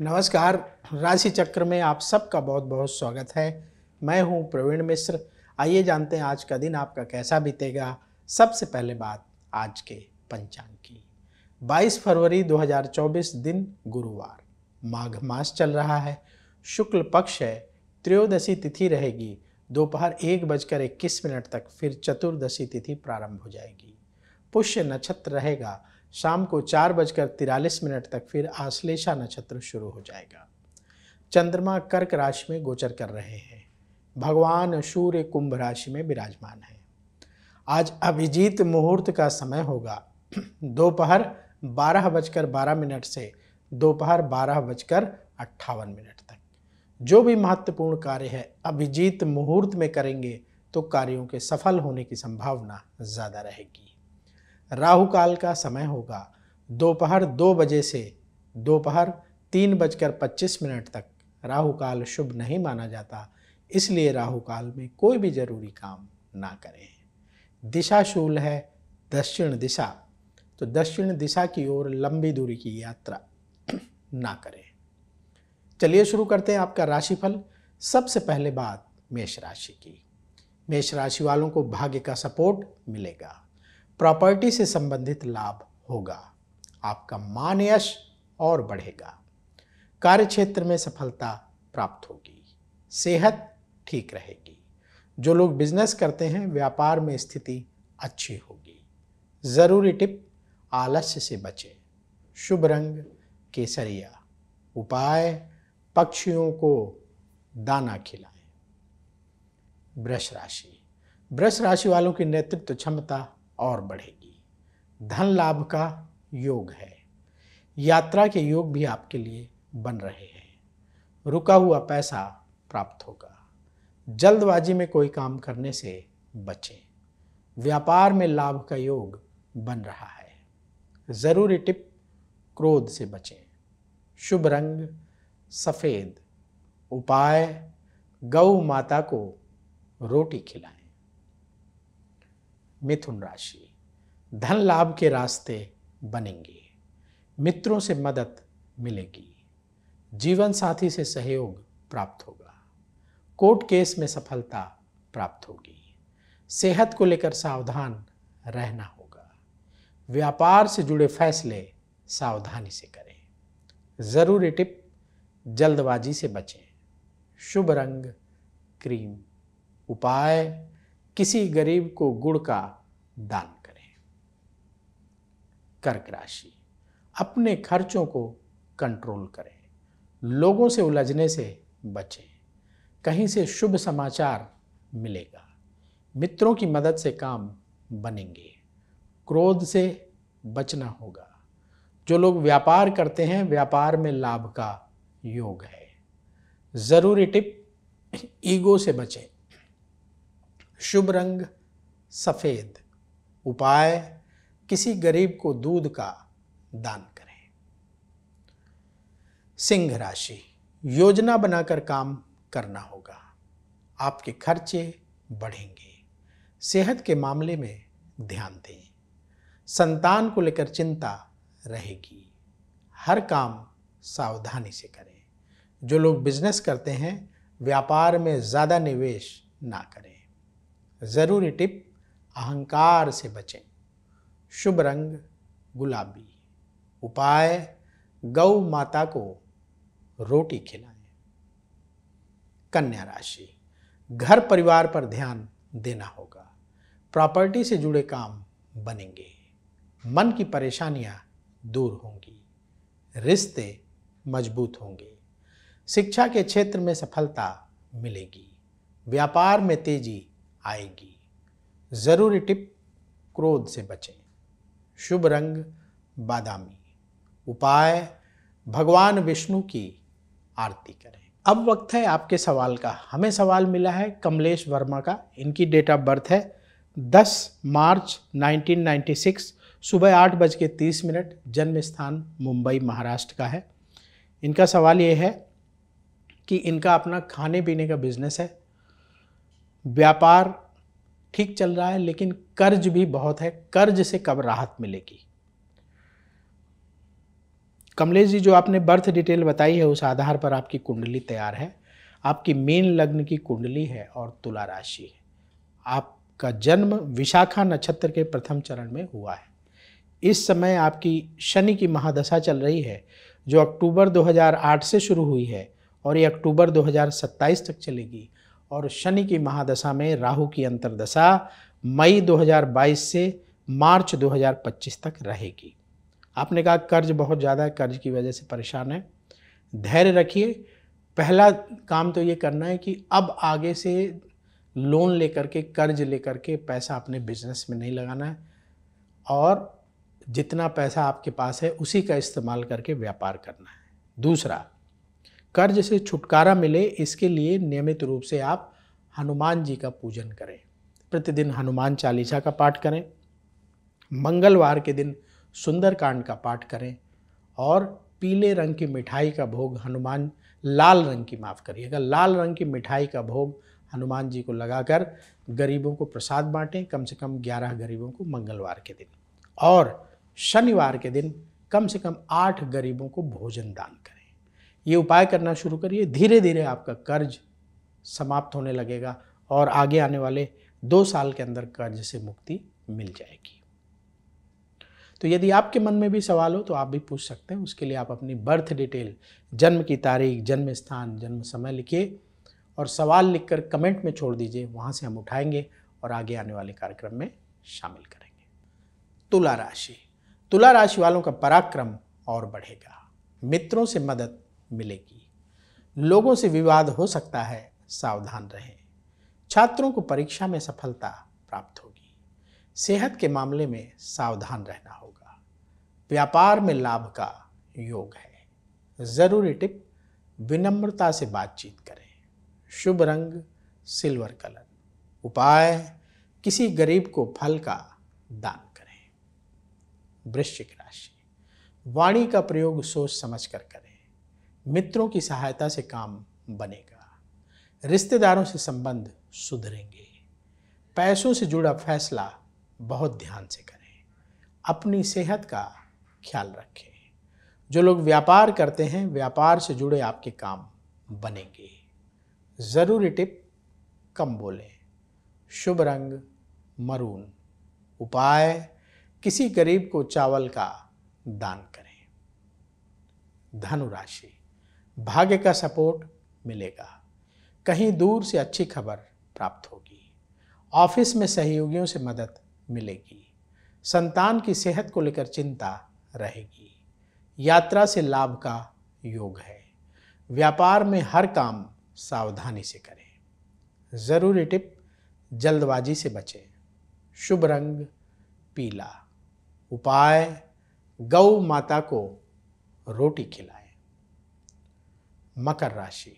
नमस्कार राशि चक्र में आप सबका बहुत बहुत स्वागत है मैं हूं प्रवीण मिश्र आइए जानते हैं आज का दिन आपका कैसा बीतेगा सबसे पहले बात आज के पंचांग की 22 फरवरी 2024 दिन गुरुवार माघ मास चल रहा है शुक्ल पक्ष है त्रयोदशी तिथि रहेगी दोपहर एक बजकर इक्कीस मिनट तक फिर चतुर्दशी तिथि प्रारंभ हो जाएगी पुष्य नक्षत्र रहेगा शाम को चार बजकर तिरालीस मिनट तक फिर आश्लेषा नक्षत्र शुरू हो जाएगा चंद्रमा कर्क राशि में गोचर कर रहे हैं भगवान सूर्य कुंभ राशि में विराजमान है आज अभिजीत मुहूर्त का समय होगा दोपहर बारह बजकर बारह मिनट से दोपहर बारह बजकर अट्ठावन मिनट तक जो भी महत्वपूर्ण कार्य है अभिजीत मुहूर्त में करेंगे तो कार्यों के सफल होने की संभावना ज़्यादा रहेगी राहु काल का समय होगा दोपहर दो बजे से दोपहर तीन बजकर पच्चीस मिनट तक राहु काल शुभ नहीं माना जाता इसलिए राहु काल में कोई भी जरूरी काम ना करें दिशा शूल है दक्षिण दिशा तो दक्षिण दिशा की ओर लंबी दूरी की यात्रा ना करें चलिए शुरू करते हैं आपका राशिफल सबसे पहले बात मेष राशि की मेष राशि वालों को भाग्य का सपोर्ट मिलेगा प्रॉपर्टी से संबंधित लाभ होगा आपका मान यश और बढ़ेगा कार्य क्षेत्र में सफलता प्राप्त होगी सेहत ठीक रहेगी जो लोग बिजनेस करते हैं व्यापार में स्थिति अच्छी होगी ज़रूरी टिप आलस्य से बचें शुभ रंग केसरिया उपाय पक्षियों को दाना खिलाएं ब्रश राशि ब्रश राशि वालों की नेतृत्व क्षमता और बढ़ेगी धन लाभ का योग है यात्रा के योग भी आपके लिए बन रहे हैं रुका हुआ पैसा प्राप्त होगा जल्दबाजी में कोई काम करने से बचें व्यापार में लाभ का योग बन रहा है ज़रूरी टिप क्रोध से बचें शुभ रंग सफ़ेद उपाय गौ माता को रोटी खिलाएं मिथुन राशि धन लाभ के रास्ते बनेंगे मित्रों से मदद मिलेगी जीवन साथी से सहयोग प्राप्त होगा कोर्ट केस में सफलता प्राप्त होगी सेहत को लेकर सावधान रहना होगा व्यापार से जुड़े फैसले सावधानी से करें ज़रूरी टिप जल्दबाजी से बचें शुभ रंग क्रीम उपाय किसी गरीब को गुड़ का दान करें कर्क राशि अपने खर्चों को कंट्रोल करें लोगों से उलझने से बचें कहीं से शुभ समाचार मिलेगा मित्रों की मदद से काम बनेंगे क्रोध से बचना होगा जो लोग व्यापार करते हैं व्यापार में लाभ का योग है ज़रूरी टिप ईगो से बचें शुभ रंग सफ़ेद उपाय किसी गरीब को दूध का दान करें सिंह राशि योजना बनाकर काम करना होगा आपके खर्चे बढ़ेंगे सेहत के मामले में ध्यान दें संतान को लेकर चिंता रहेगी हर काम सावधानी से करें जो लोग बिजनेस करते हैं व्यापार में ज़्यादा निवेश ना करें ज़रूरी टिप अहंकार से बचें शुभ रंग गुलाबी उपाय गौ माता को रोटी खिलाएं कन्या राशि घर परिवार पर ध्यान देना होगा प्रॉपर्टी से जुड़े काम बनेंगे मन की परेशानियां दूर होंगी रिश्ते मजबूत होंगे शिक्षा के क्षेत्र में सफलता मिलेगी व्यापार में तेजी आएगी ज़रूरी टिप क्रोध से बचें शुभ रंग बादामी उपाय भगवान विष्णु की आरती करें अब वक्त है आपके सवाल का हमें सवाल मिला है कमलेश वर्मा का इनकी डेट ऑफ बर्थ है 10 मार्च 1996 सुबह आठ बज के तीस मिनट जन्म स्थान मुंबई महाराष्ट्र का है इनका सवाल ये है कि इनका अपना खाने पीने का बिजनेस है व्यापार ठीक चल रहा है लेकिन कर्ज भी बहुत है कर्ज से कब राहत मिलेगी कमलेश जी जो आपने बर्थ डिटेल बताई है उस आधार पर आपकी कुंडली तैयार है आपकी मेन लग्न की कुंडली है और तुला राशि है आपका जन्म विशाखा नक्षत्र के प्रथम चरण में हुआ है इस समय आपकी शनि की महादशा चल रही है जो अक्टूबर 2008 से शुरू हुई है और ये अक्टूबर 2027 तक चलेगी और शनि की महादशा में राहु की अंतरदशा मई 2022 से मार्च 2025 तक रहेगी आपने कहा कर्ज बहुत ज़्यादा है कर्ज की वजह से परेशान है धैर्य रखिए पहला काम तो ये करना है कि अब आगे से लोन लेकर के कर्ज लेकर के पैसा अपने बिजनेस में नहीं लगाना है और जितना पैसा आपके पास है उसी का इस्तेमाल करके व्यापार करना है दूसरा कर्ज से छुटकारा मिले इसके लिए नियमित रूप से आप हनुमान जी का पूजन करें प्रतिदिन हनुमान चालीसा का पाठ करें मंगलवार के दिन सुंदरकांड का पाठ करें और पीले रंग की मिठाई का भोग हनुमान लाल रंग की माफ़ करिएगा लाल रंग की मिठाई का भोग हनुमान जी को लगाकर गरीबों को प्रसाद बांटें कम से कम ग्यारह गरीबों को मंगलवार के दिन और शनिवार के दिन कम से कम आठ गरीबों को भोजन दान करें ये उपाय करना शुरू करिए धीरे धीरे आपका कर्ज समाप्त होने लगेगा और आगे आने वाले दो साल के अंदर कर्ज से मुक्ति मिल जाएगी तो यदि आपके मन में भी सवाल हो तो आप भी पूछ सकते हैं उसके लिए आप अपनी बर्थ डिटेल जन्म की तारीख जन्म स्थान जन्म समय लिखिए और सवाल लिखकर कमेंट में छोड़ दीजिए वहाँ से हम उठाएंगे और आगे आने वाले कार्यक्रम में शामिल करेंगे तुला राशि तुला राशि वालों का पराक्रम और बढ़ेगा मित्रों से मदद मिलेगी लोगों से विवाद हो सकता है सावधान रहें छात्रों को परीक्षा में सफलता प्राप्त होगी सेहत के मामले में सावधान रहना होगा व्यापार में लाभ का योग है ज़रूरी टिप विनम्रता से बातचीत करें शुभ रंग सिल्वर कलर उपाय किसी गरीब को फल का दान करें वृश्चिक राशि वाणी का प्रयोग सोच समझ कर करें मित्रों की सहायता से काम बनेगा रिश्तेदारों से संबंध सुधरेंगे पैसों से जुड़ा फैसला बहुत ध्यान से करें अपनी सेहत का ख्याल रखें जो लोग व्यापार करते हैं व्यापार से जुड़े आपके काम बनेंगे ज़रूरी टिप कम बोलें शुभ रंग मरून उपाय किसी गरीब को चावल का दान करें धनुराशि भाग्य का सपोर्ट मिलेगा कहीं दूर से अच्छी खबर प्राप्त होगी ऑफिस में सहयोगियों से मदद मिलेगी संतान की सेहत को लेकर चिंता रहेगी यात्रा से लाभ का योग है व्यापार में हर काम सावधानी से करें ज़रूरी टिप जल्दबाजी से बचें शुभ रंग पीला उपाय गौ माता को रोटी खिलाएं मकर राशि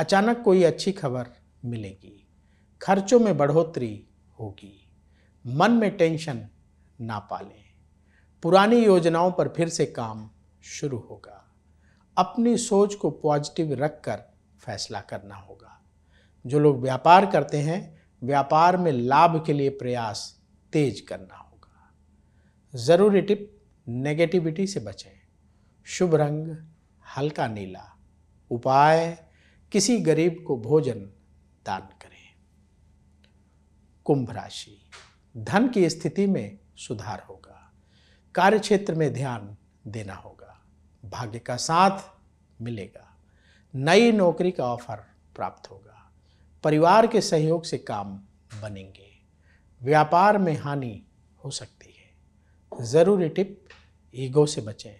अचानक कोई अच्छी खबर मिलेगी खर्चों में बढ़ोतरी होगी मन में टेंशन ना पालें पुरानी योजनाओं पर फिर से काम शुरू होगा अपनी सोच को पॉजिटिव रखकर फैसला करना होगा जो लोग व्यापार करते हैं व्यापार में लाभ के लिए प्रयास तेज करना होगा ज़रूरी टिप नेगेटिविटी से बचें शुभ रंग हल्का नीला उपाय किसी गरीब को भोजन दान करें कुंभ राशि धन की स्थिति में सुधार होगा कार्य क्षेत्र में ध्यान देना होगा भाग्य का साथ मिलेगा नई नौकरी का ऑफर प्राप्त होगा परिवार के सहयोग से काम बनेंगे व्यापार में हानि हो सकती है ज़रूरी टिप ईगो से बचें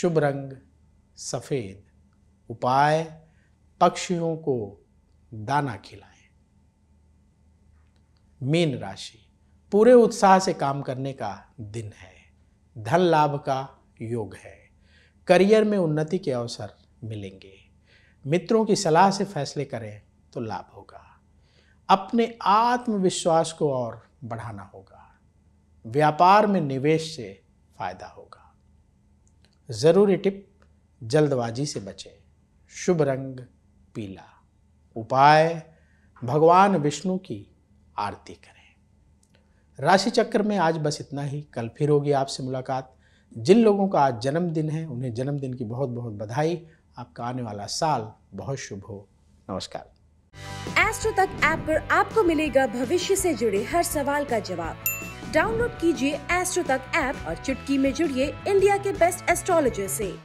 शुभ रंग सफ़ेद उपाय पक्षियों को दाना खिलाएं मीन राशि पूरे उत्साह से काम करने का दिन है धन लाभ का योग है करियर में उन्नति के अवसर मिलेंगे मित्रों की सलाह से फैसले करें तो लाभ होगा अपने आत्मविश्वास को और बढ़ाना होगा व्यापार में निवेश से फायदा होगा ज़रूरी टिप जल्दबाजी से बचें शुभ रंग पीला उपाय भगवान विष्णु की आरती करें राशि चक्र में आज बस इतना ही कल फिर होगी आपसे मुलाकात जिन लोगों का आज जन्मदिन है उन्हें जन्मदिन की बहुत बहुत बधाई आपका आने वाला साल बहुत शुभ हो नमस्कार एस्ट्रो तक ऐप पर आपको मिलेगा भविष्य से जुड़े हर सवाल का जवाब डाउनलोड कीजिए एस्ट्रो तक ऐप और चुटकी में जुड़िए इंडिया के बेस्ट एस्ट्रोलॉजर से